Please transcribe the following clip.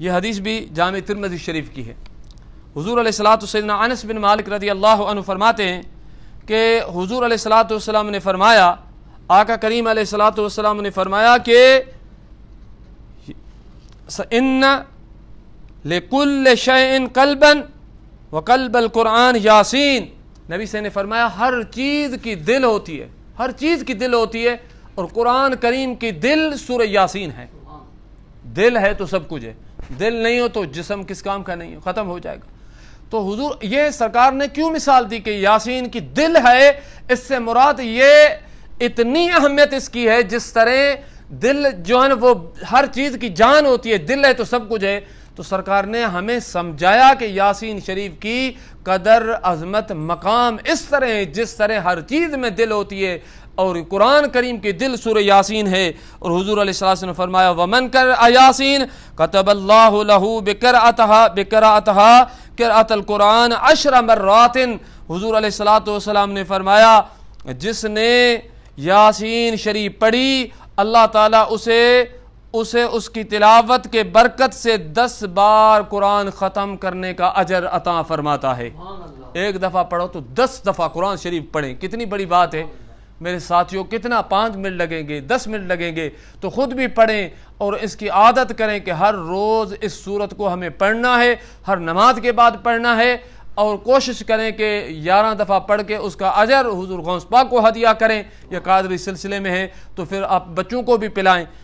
यह हदीस भी जाम तिरमदी शरीफ की है हजूर सलातना अनस बिन मालिक रदी अल्लाह फरमाते हैं कि हजूर सलातम ने फरमाया आका करीम सलातम ने फरमाया कि इन लेकुल शैन कलबन व कलबल कुरान यासिन नबी से ने फरमाया हर चीज़ की दिल होती है हर चीज़ की दिल होती है और कुरान करीम की दिल सुर यासिन है दिल है तो सब कुछ है दिल नहीं हो तो जिसम किस काम का नहीं हो ख़त्म हो जाएगा तो हुजूर ये सरकार ने क्यों मिसाल दी कि यासीन की दिल है इससे मुराद ये इतनी अहमियत इसकी है जिस तरह दिल जो है ना वो हर चीज़ की जान होती है दिल है तो सब कुछ है तो सरकार ने हमें समझाया कि यासीन शरीफ की कदर अजमत मकाम इस तरह जिस तरह हर चीज़ में दिल होती है और कुरान करीम के दिल सुर यासीन है और हजूर ने फरमाया वमन कर यासीन कतबल्लाहू बेकर अतः बेकर अतः कर अतल कुरान अशर मर्रातिन हजूर सलाम ने फरमाया जिसने यासीन शरीफ पढ़ी अल्लाह ताला उसे उसे उसकी तिलावत के बरकत से दस बार कुरान ख़त्म करने का अजर अता फरमाता है एक दफ़ा पढ़ो तो दस दफ़ा कुरान शरीफ पढ़ें कितनी बड़ी बात है मेरे साथियों कितना पाँच मिनट लगेंगे दस मिनट लगेंगे तो ख़ुद भी पढ़ें और इसकी आदत करें कि हर रोज़ इस सूरत को हमें पढ़ना है हर नमाज के बाद पढ़ना है और कोशिश करें कि ग्यारह दफ़ा पढ़ के उसका अजर हजूर गौस पाक को हदिया करें यह कादरी सिलसिले में है तो फिर आप बच्चों को भी पिलाएं